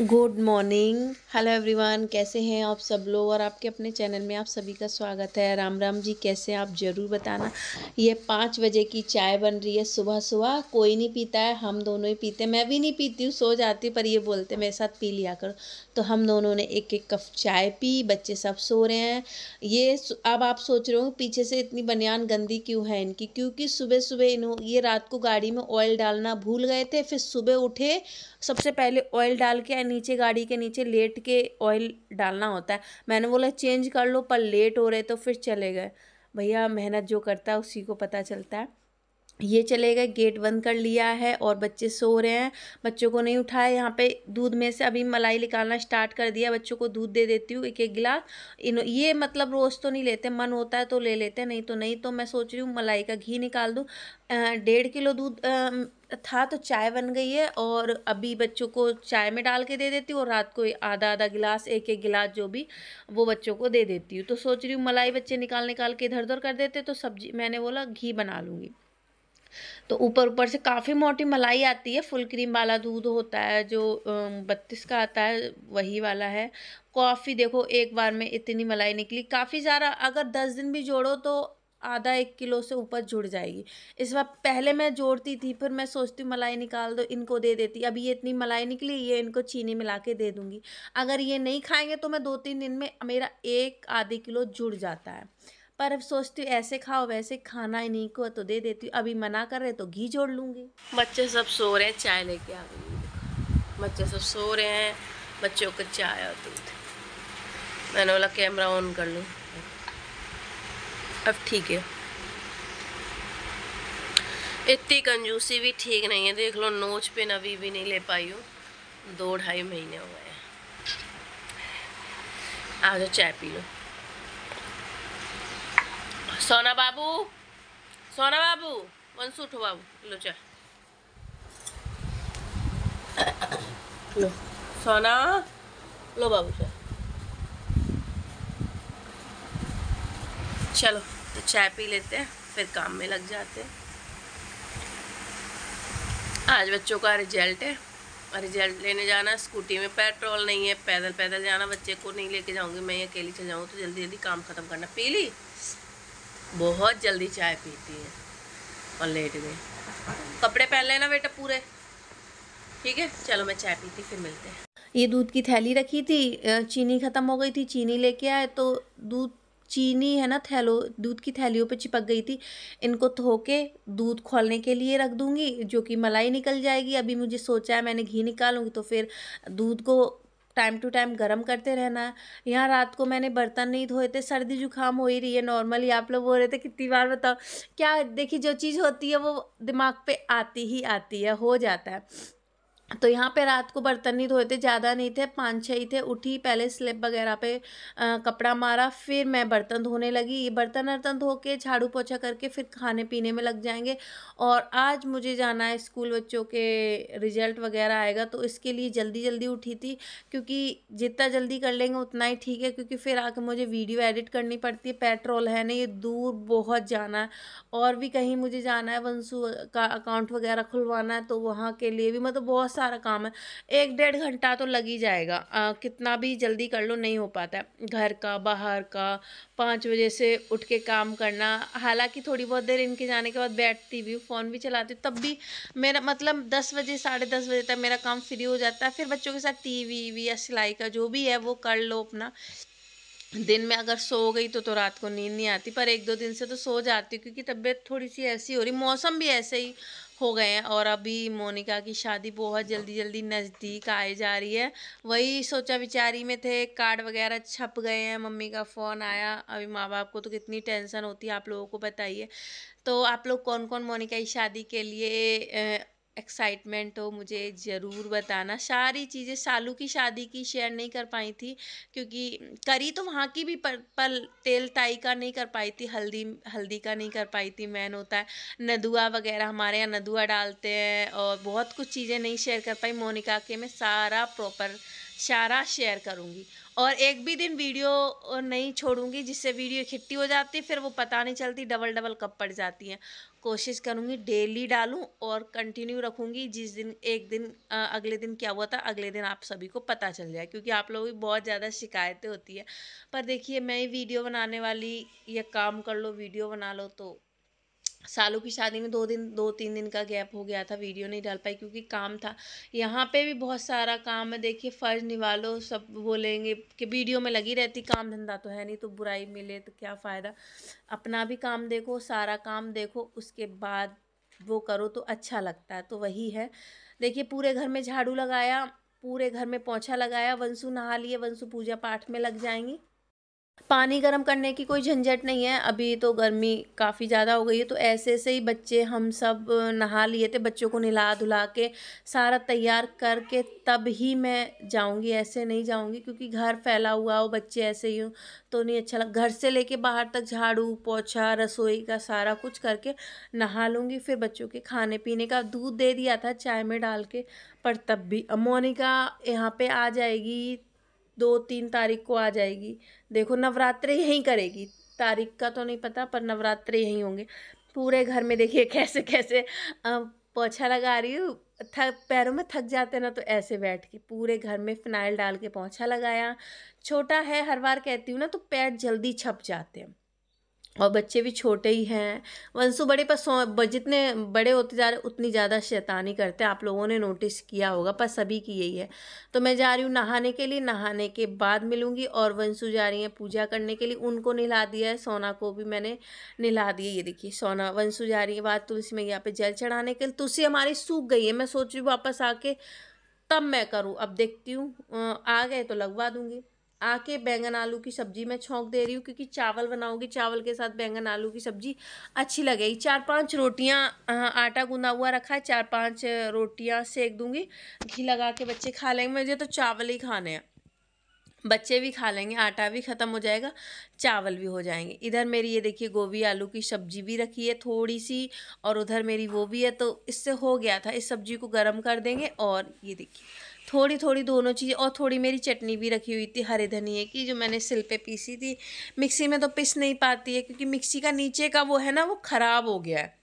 good morning hello everyone कैसे हैं आप सब लोग और आपके अपने चैनल में आप सभी का स्वागत है राम राम जी कैसे आप ज़रूर बताना ये पाँच बजे की चाय बन रही है सुबह सुबह कोई नहीं पीता है हम दोनों ही पीते हैं मैं भी नहीं पीती हूँ सो जाती पर ये बोलते मेरे साथ पी लिया करो तो हम दोनों ने एक एक कप चाय पी बच्चे सब सो रहे हैं ये अब आप सोच रहे हो पीछे से इतनी बनियान गंदी क्यों है इनकी क्योंकि सुबह सुबह इन्हों ये रात को गाड़ी में ऑयल डालना भूल गए थे फिर सुबह उठे सबसे पहले ऑयल डाल के नीचे गाड़ी के नीचे लेट के ऑयल डालना होता है मैंने बोला चेंज कर लो पर लेट हो रहे तो फिर चले गए भैया मेहनत जो करता है उसी को पता चलता है ये चले गए गेट बंद कर लिया है और बच्चे सो रहे हैं बच्चों को नहीं उठाया यहाँ पे दूध में से अभी मलाई निकालना स्टार्ट कर दिया बच्चों को दूध दे देती हूँ एक एक गिलास इन ये मतलब रोज़ तो नहीं लेते मन होता है तो ले लेते हैं नहीं तो नहीं तो मैं सोच रही हूँ मलाई का घी निकाल दूँ डेढ़ किलो दूध था तो चाय बन गई है और अभी बच्चों को चाय में डाल के दे देती हूँ और रात को आधा आधा गिलास एक एक गिलास जो भी वो बच्चों को दे देती हूँ तो सोच रही हूँ मलाई बच्चे निकाल निकाल के इधर उधर कर देते तो सब्जी मैंने बोला घी बना लूँगी तो ऊपर ऊपर से काफ़ी मोटी मलाई आती है फुल क्रीम वाला दूध होता है जो बत्तीस का आता है वही वाला है कॉफ़ी देखो एक बार में इतनी मलाई निकली काफ़ी सारा अगर दस दिन भी जोड़ो तो आधा एक किलो से ऊपर जुड़ जाएगी इस बार पहले मैं जोड़ती थी फिर मैं सोचती मलाई निकाल दो इनको दे देती अभी ये इतनी मलाई निकली ये इनको चीनी मिला के दे दूँगी अगर ये नहीं खाएंगे तो मैं दो तीन दिन में मेरा एक आधे किलो जुड़ जाता है पर अब सोचती हूँ ऐसे खाओ वैसे खाना ही नहीं को तो दे देती हूँ अभी मना कर रहे तो घी जोड़ लूँगी बच्चे सब सो रहे हैं चाय लेके आ गई बच्चे सब सो रहे हैं बच्चों को चाय और दूध मैंने बोला कैमरा ऑन कर लूँ अब ठीक है इतनी कंजूसी भी ठीक नहीं है देख लो नोच पे अभी भी नहीं ले पाई हूँ दो ढाई महीने हुए हैं आ जाओ चाय पी लो सोना बाबू सोना बाबू वंशु उठो बाबू लो चल सोना लो बाबू चल चलो तो चाय पी लेते हैं फिर काम में लग जाते हैं आज बच्चों का रिजल्ट है रिजल्ट लेने जाना स्कूटी में पेट्रोल नहीं है पैदल पैदल जाना बच्चे को नहीं लेके जाऊंगी मैं अकेली चल जाऊँ तो जल्दी जल्दी काम ख़त्म करना पी ली बहुत जल्दी चाय पीती है और लेट गई कपड़े पहन लेना बेटा पूरे ठीक है चलो मैं चाय पीती फिर मिलते हैं ये दूध की थैली रखी थी चीनी ख़त्म हो गई थी चीनी लेके आए तो दूध चीनी है ना थैलो दूध की थैलियों पे चिपक गई थी इनको धो के दूध खोलने के लिए रख दूँगी जो कि मलाई निकल जाएगी अभी मुझे सोचा है मैंने घी निकालूंगी तो फिर दूध को टाइम टू टाइम गर्म करते रहना है यहाँ रात को मैंने बर्तन नहीं धोए थे सर्दी जुकाम हो ही रही है नॉर्मली आप लोग बोल रहे थे कितनी बार बताओ क्या देखिए जो चीज़ होती है वो दिमाग पे आती ही आती है हो जाता है तो यहाँ पे रात को बर्तन नहीं धोए थे ज़्यादा नहीं थे पाँच छः ही थे उठी पहले स्लिप वगैरह पे आ, कपड़ा मारा फिर मैं बर्तन धोने लगी ये बर्तन वर्तन धो के झाड़ू पोछा करके फिर खाने पीने में लग जाएंगे और आज मुझे जाना है स्कूल बच्चों के रिजल्ट वगैरह आएगा तो इसके लिए जल्दी जल्दी उठी थी क्योंकि जितना जल्दी कर लेंगे उतना ही ठीक है क्योंकि फिर आके मुझे वीडियो एडिट करनी पड़ती है पेट्रोल है ना ये दूर बहुत जाना है और भी कहीं मुझे जाना है वंशु का अकाउंट वगैरह खुलवाना है तो वहाँ के लिए भी मतलब बहुत सारा काम है एक डेढ़ घंटा तो लग ही जाएगा आ, कितना भी जल्दी कर लो नहीं हो पाता है घर का बाहर का पाँच बजे से उठ के काम करना हालांकि थोड़ी बहुत देर इनके जाने के बाद बैठती भी हूँ फ़ोन भी चलाती हूँ तब भी मेरा मतलब दस बजे साढ़े दस बजे तक मेरा काम फ्री हो जाता है फिर बच्चों के साथ टी वी वी या सिलाई का जो भी है वो कर लो अपना दिन में अगर सो गई तो तो रात को नींद नहीं आती पर एक दो दिन से तो सो जाती हूँ क्योंकि तबीयत थोड़ी सी ऐसी हो रही मौसम भी ऐसे ही हो गए हैं और अभी मोनिका की शादी बहुत जल्दी जल्दी नज़दीक आए जा रही है वही सोचा विचारी में थे कार्ड वगैरह छप गए हैं मम्मी का फ़ोन आया अभी माँ बाप को तो कितनी टेंशन होती है आप लोगों को बताइए तो आप लोग कौन कौन मोनिका की शादी के लिए एक्साइटमेंट हो मुझे ज़रूर बताना सारी चीज़ें सालू की शादी की शेयर नहीं कर पाई थी क्योंकि करी तो वहाँ की भी पर, पल तेल ताई का नहीं कर पाई थी हल्दी हल्दी का नहीं कर पाई थी मैन होता है नदुआ वगैरह हमारे यहाँ नदुआ डालते हैं और बहुत कुछ चीज़ें नहीं शेयर कर पाई मोनिका के मैं सारा प्रॉपर सारा शेयर करूँगी और एक भी दिन वीडियो नहीं छोड़ूंगी जिससे वीडियो इकट्ठी हो जाती है फिर वो पता नहीं चलती डबल डबल कब पड़ जाती हैं कोशिश करूँगी डेली डालूँ और कंटिन्यू रखूँगी जिस दिन एक दिन अगले दिन क्या हुआ था अगले दिन आप सभी को पता चल जाए क्योंकि आप लोगों की बहुत ज़्यादा शिकायतें होती है पर देखिए मैं ही वीडियो बनाने वाली या काम कर लो वीडियो बना लो तो सालों की शादी में दो दिन दो तीन दिन का गैप हो गया था वीडियो नहीं डाल पाई क्योंकि काम था यहाँ पे भी बहुत सारा काम है देखिए फ़र्ज निवालो सब बोलेंगे कि वीडियो में लगी रहती काम धंधा तो है नहीं तो बुराई मिले तो क्या फ़ायदा अपना भी काम देखो सारा काम देखो उसके बाद वो करो तो अच्छा लगता है तो वही है देखिए पूरे घर में झाड़ू लगाया पूरे घर में पोछा लगाया वंशु नहा लिए वंशु पूजा पाठ में लग जाएंगी पानी गर्म करने की कोई झंझट नहीं है अभी तो गर्मी काफ़ी ज़्यादा हो गई है तो ऐसे ऐसे ही बच्चे हम सब नहा लिए थे बच्चों को नहला धुला के सारा तैयार करके तब ही मैं जाऊंगी ऐसे नहीं जाऊंगी क्योंकि घर फैला हुआ हो बच्चे ऐसे ही हो तो नहीं अच्छा लग घर से लेके बाहर तक झाड़ू पोछा रसोई का सारा कुछ करके नहा लूँगी फिर बच्चों के खाने पीने का दूध दे दिया था चाय में डाल के पर तब भी मोनिका यहाँ पर आ जाएगी दो तीन तारीख को आ जाएगी देखो नवरात्रे यहीं करेगी तारीख का तो नहीं पता पर नवरात्रे यहीं होंगे पूरे घर में देखिए कैसे कैसे पोछा लगा रही हूँ थक पैरों में थक जाते ना तो ऐसे बैठ के पूरे घर में फिनाइल डाल के पोछा लगाया छोटा है हर बार कहती हूँ ना तो पैर जल्दी छप जाते हैं और बच्चे भी छोटे ही हैं वंशु बड़े पर जितने बड़े होते जा रहे उतनी ज़्यादा शैतानी करते हैं आप लोगों ने नोटिस किया होगा पर सभी की यही है तो मैं जा रही हूँ नहाने के लिए नहाने के बाद मिलूँगी और वंशु जा रही हैं पूजा करने के लिए उनको नहला दिया है सोना को भी मैंने नहला दिया ये देखिए सोना वंशु जा रही है बाद तुलसी यहाँ पर जल चढ़ाने के लिए तुलसी हमारी सूख गई है मैं सोच रही हूँ वापस आके तब मैं करूँ अब देखती हूँ आ गए तो लगवा दूँगी आके बैंगन आलू की सब्जी मैं छोंक दे रही हूँ क्योंकि चावल बनाऊँगी चावल के साथ बैंगन आलू की सब्जी अच्छी लगेगी चार पांच रोटियाँ हाँ, आटा गूंदा हुआ रखा है चार पांच रोटियाँ सेक दूँगी घी लगा के बच्चे खा लेंगे मुझे तो चावल ही खाने हैं बच्चे भी खा लेंगे आटा भी ख़त्म हो जाएगा चावल भी हो जाएंगे इधर मेरी ये देखिए गोभी आलू की सब्जी भी रखी है थोड़ी सी और उधर मेरी वो भी है तो इससे हो गया था इस सब्जी को गर्म कर देंगे और ये देखिए थोड़ी थोड़ी दोनों चीज़ें और थोड़ी मेरी चटनी भी रखी हुई थी हरे धनिए की जो मैंने सिल पे पीसी थी मिक्सी में तो पिस नहीं पाती है क्योंकि मिक्सी का नीचे का वो है ना वो ख़राब हो गया है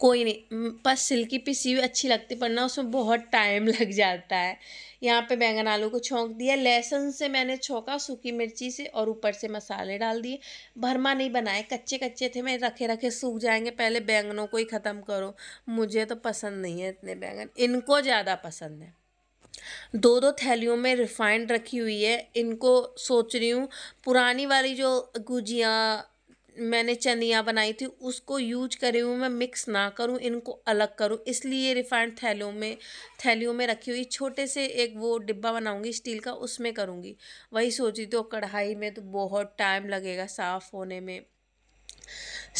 कोई नहीं सिल सिल्की पिसी हुई अच्छी लगती पर ना उसमें बहुत टाइम लग जाता है यहाँ पे बैंगन आलू को छोंक दिया लहसुन से मैंने छोंका सूखी मिर्ची से और ऊपर से मसाले डाल दिए भरमा नहीं बनाए कच्चे कच्चे थे मैं रखे रखे सूख जाएंगे पहले बैंगनों को ही ख़त्म करो मुझे तो पसंद नहीं है इतने बैंगन इनको ज़्यादा पसंद है दो दो थैलियों में रिफ़ाइंड रखी हुई है इनको सोच रही हूँ पुरानी वाली जो गुजिया मैंने चनिया बनाई थी उसको यूज करे हुए मैं मिक्स ना करूं इनको अलग करूं इसलिए रिफाइंड थैलियों में थैलियों में रखी हुई छोटे से एक वो डिब्बा बनाऊंगी स्टील का उसमें करूंगी वही सोची तो कढ़ाई में तो बहुत टाइम लगेगा साफ़ होने में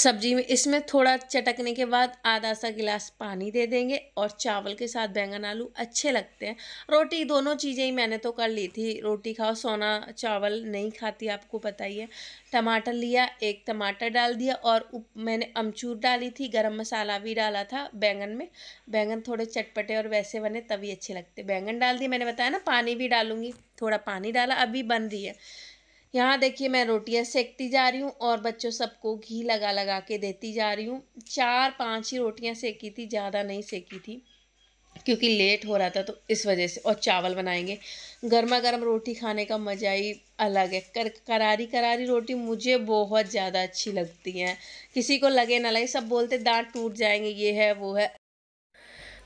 सब्जी में इसमें थोड़ा चटकने के बाद आधा सा गिलास पानी दे देंगे और चावल के साथ बैंगन आलू अच्छे लगते हैं रोटी दोनों चीज़ें ही मैंने तो कर ली थी रोटी खाओ सोना चावल नहीं खाती आपको पता ही है टमाटर लिया एक टमाटर डाल दिया और उप, मैंने अमचूर डाली थी गरम मसाला भी डाला था बैंगन में बैंगन थोड़े चटपटे और वैसे बने तभी अच्छे लगते बैंगन डाल दिए मैंने बताया ना पानी भी डालूंगी थोड़ा पानी डाला अभी बन रही है यहाँ देखिए मैं रोटियाँ सेकती जा रही हूँ और बच्चों सबको घी लगा लगा के देती जा रही हूँ चार पांच ही रोटियाँ सेकी थी ज़्यादा नहीं सेकी थी क्योंकि लेट हो रहा था तो इस वजह से और चावल बनाएंगे गर्मा गर्म रोटी खाने का मज़ा ही अलग है कर करारी करारी रोटी मुझे बहुत ज़्यादा अच्छी लगती हैं किसी को लगे ना लगे सब बोलते दांत टूट जाएंगे ये है वो है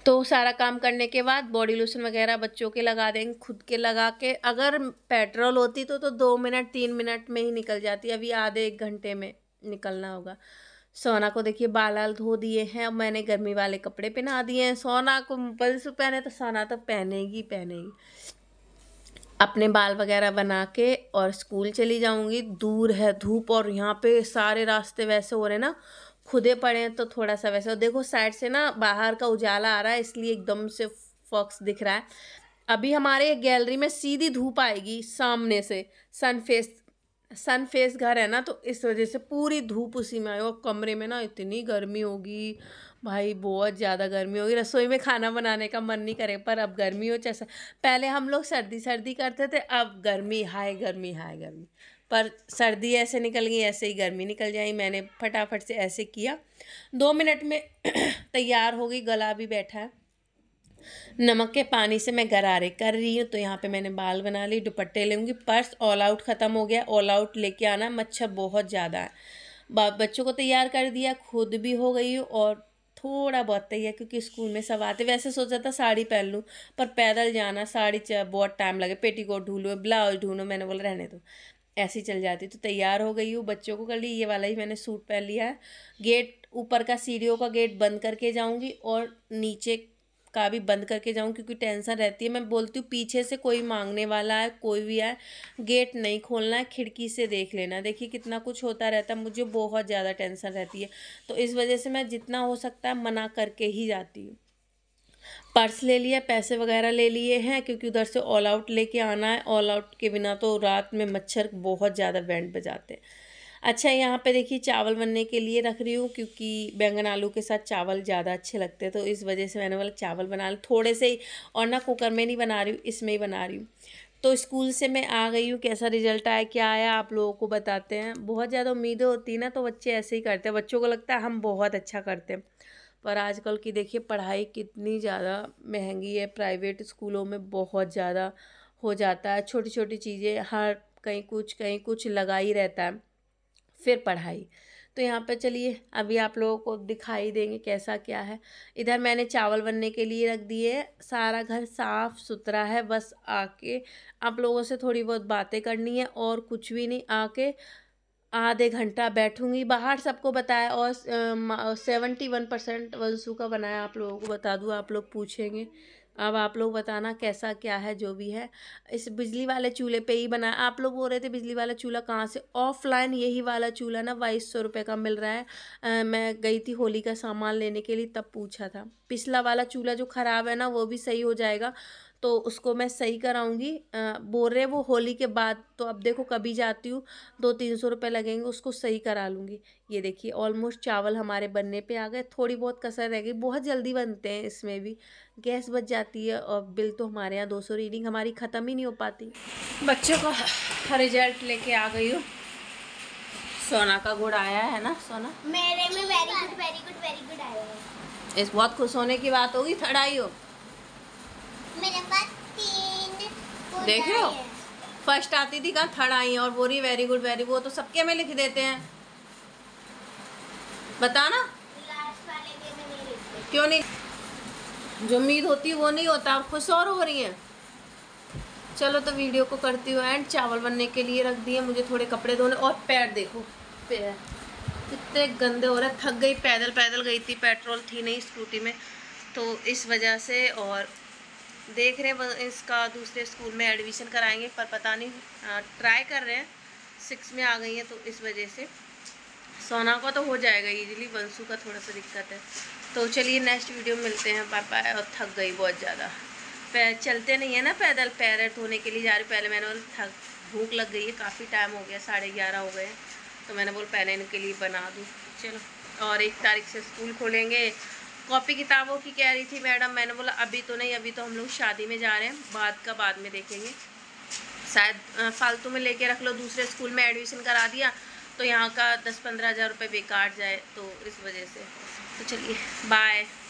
तो सारा काम करने के बाद बॉडी लोशन वगैरह बच्चों के लगा देंगे खुद के लगा के अगर पेट्रोल होती तो तो दो मिनट तीन मिनट में ही निकल जाती अभी आधे एक घंटे में निकलना होगा सोना को देखिए बाल बाल धो दिए हैं अब मैंने गर्मी वाले कपड़े पहना दिए हैं सोना को पल्स पहने तो सोना तो पहनेगी पहनेगी अपने बाल वगैरह बना के और स्कूल चली जाऊंगी दूर है धूप और यहाँ पे सारे रास्ते वैसे हो रहे ना खुदे पड़े हैं तो थोड़ा सा और देखो साइड से ना बाहर का उजाला आ रहा है इसलिए एकदम से फॉक्स दिख रहा है अभी हमारे गैलरी में सीधी धूप आएगी सामने से सन फेस सन फेस घर है ना तो इस वजह से पूरी धूप उसी में आएगी और कमरे में ना इतनी गर्मी होगी भाई बहुत ज़्यादा गर्मी होगी रसोई में खाना बनाने का मन नहीं करे पर अब गर्मी हो जैसा पहले हम लोग सर्दी सर्दी करते थे अब गर्मी हाय गर्मी हाय गर्मी पर सर्दी ऐसे निकल गई ऐसे ही गर्मी निकल जाए मैंने फटाफट से ऐसे किया दो मिनट में तैयार हो गई गला भी बैठा है नमक के पानी से मैं गरारे कर रही हूँ तो यहाँ पे मैंने बाल बना ली दुपट्टे लूँगी पर्स ऑल आउट ख़त्म हो गया ऑल आउट लेके आना मच्छर बहुत ज़्यादा है बच्चों को तैयार कर दिया खुद भी हो गई और थोड़ा बहुत तैयार क्योंकि स्कूल में सब आते वैसे सोचा था साड़ी पहन लूँ पर पैदल जाना साड़ी बहुत टाइम लगे पेटीकोट ढूंढो ब्लाउज ढूंढो मैंने बोला रहने दो ऐसी चल जाती तो तैयार हो गई हूँ बच्चों को ली ये वाला ही मैंने सूट पहन लिया है गेट ऊपर का सीढ़ियों का गेट बंद करके जाऊँगी और नीचे का भी बंद करके जाऊँ क्योंकि टेंशन रहती है मैं बोलती हूँ पीछे से कोई मांगने वाला है कोई भी है गेट नहीं खोलना है खिड़की से देख लेना देखिए कितना कुछ होता रहता है मुझे बहुत ज़्यादा टेंशन रहती है तो इस वजह से मैं जितना हो सकता है मना करके ही जाती हूँ पर्स ले लिया पैसे वगैरह ले लिए हैं क्योंकि उधर से ऑल आउट लेके आना है ऑल आउट के बिना तो रात में मच्छर बहुत ज़्यादा बैंड बजाते हैं अच्छा यहाँ पे देखिए चावल बनने के लिए रख रही हूँ क्योंकि बैंगन आलू के साथ चावल ज़्यादा अच्छे लगते हैं तो इस वजह से मैंने वाला चावल बना लिया थोड़े से ही और ना कुकर में नहीं बना रही हूँ इसमें ही बना रही हूँ तो स्कूल से मैं आ गई हूँ कैसा रिजल्ट आया क्या आया आप लोगों को बताते हैं बहुत ज़्यादा उम्मीदें होती है ना तो बच्चे ऐसे ही करते हैं बच्चों को लगता है हम बहुत अच्छा करते हैं पर आजकल की देखिए पढ़ाई कितनी ज़्यादा महंगी है प्राइवेट स्कूलों में बहुत ज़्यादा हो जाता है छोटी छोटी चीज़ें हर कहीं कुछ कहीं कुछ लगा ही रहता है फिर पढ़ाई तो यहाँ पर चलिए अभी आप लोगों को दिखाई देंगे कैसा क्या है इधर मैंने चावल बनने के लिए रख दिए सारा घर साफ़ सुथरा है बस आके आप लोगों से थोड़ी बहुत बातें करनी है और कुछ भी नहीं आके आधे घंटा बैठूंगी बाहर सबको बताया और सेवेंटी वन परसेंट वंशु का बनाया आप लोगों को बता दूँ आप लोग पूछेंगे अब आप लोग बताना कैसा क्या है जो भी है इस बिजली वाले चूल्हे पे ही बनाया आप लोग बोल रहे थे बिजली वाला चूल्हा कहाँ से ऑफलाइन यही वाला चूल्हा ना बाईस सौ रुपये का मिल रहा है आ, मैं गई थी होली का सामान लेने के लिए तब पूछा था पिछला वाला चूल्हा जो ख़राब है ना वो भी सही हो जाएगा तो उसको मैं सही कराऊंगी बोल रहे वो होली के बाद तो अब देखो कभी जाती हूँ दो तीन सौ रुपये लगेंगे उसको सही करा लूँगी ये देखिए ऑलमोस्ट चावल हमारे बनने पे आ गए थोड़ी बहुत कसर रह गई बहुत जल्दी बनते हैं इसमें भी गैस बच जाती है और बिल तो हमारे यहाँ दो सौ रीडिंग हमारी ख़त्म ही नहीं हो पाती बच्चों को रिजल्ट लेके आ गई हूँ सोना का गुड़ आया है ना सोना मेरे में very good very good very इस बहुत खुश होने की बात होगी थर्ड आई हो मेरे पास तीन देख रहे हो फर्स्ट आती थी कहा थर्ड आई और बोरी वेरी गुड वेरी वो तो सबके में लिख देते हैं बताना क्यों नहीं जो उम्मीद होती वो नहीं होता आप खुश और हो रही हैं चलो तो वीडियो को करती हूँ एंड चावल बनने के लिए रख दिए मुझे थोड़े कपड़े धोने और पैर देखो पैर कितने गंदे हो रहे थक गई पैदल पैदल गई थी पेट्रोल थी नहीं स्कूटी में तो इस वजह से और देख रहे हैं इसका दूसरे स्कूल में एडमिशन कराएंगे पर पता नहीं ट्राई कर रहे हैं सिक्स में आ गई है तो इस वजह से सोना का तो हो जाएगा इजीली वंशु का थोड़ा सा दिक्कत है तो चलिए नेक्स्ट वीडियो मिलते हैं पापा और थक गई बहुत ज़्यादा चलते नहीं है ना पैदल पैर धोने के लिए जा रही पहले मैंने थक भूख लग गई है काफ़ी टाइम हो गया साढ़े ग्यारह हो गए तो मैंने बोल पहले इनके लिए बना दूँ चलो और एक तारीख से स्कूल खोलेंगे कॉपी किताबों की कह रही थी मैडम मैंने बोला अभी तो नहीं अभी तो हम लोग शादी में जा रहे हैं बाद का बाद में देखेंगे शायद फालतू में लेके रख लो दूसरे स्कूल में एडमिशन करा दिया तो यहाँ का दस पंद्रह हज़ार रुपये बेकार जाए तो इस वजह से तो चलिए बाय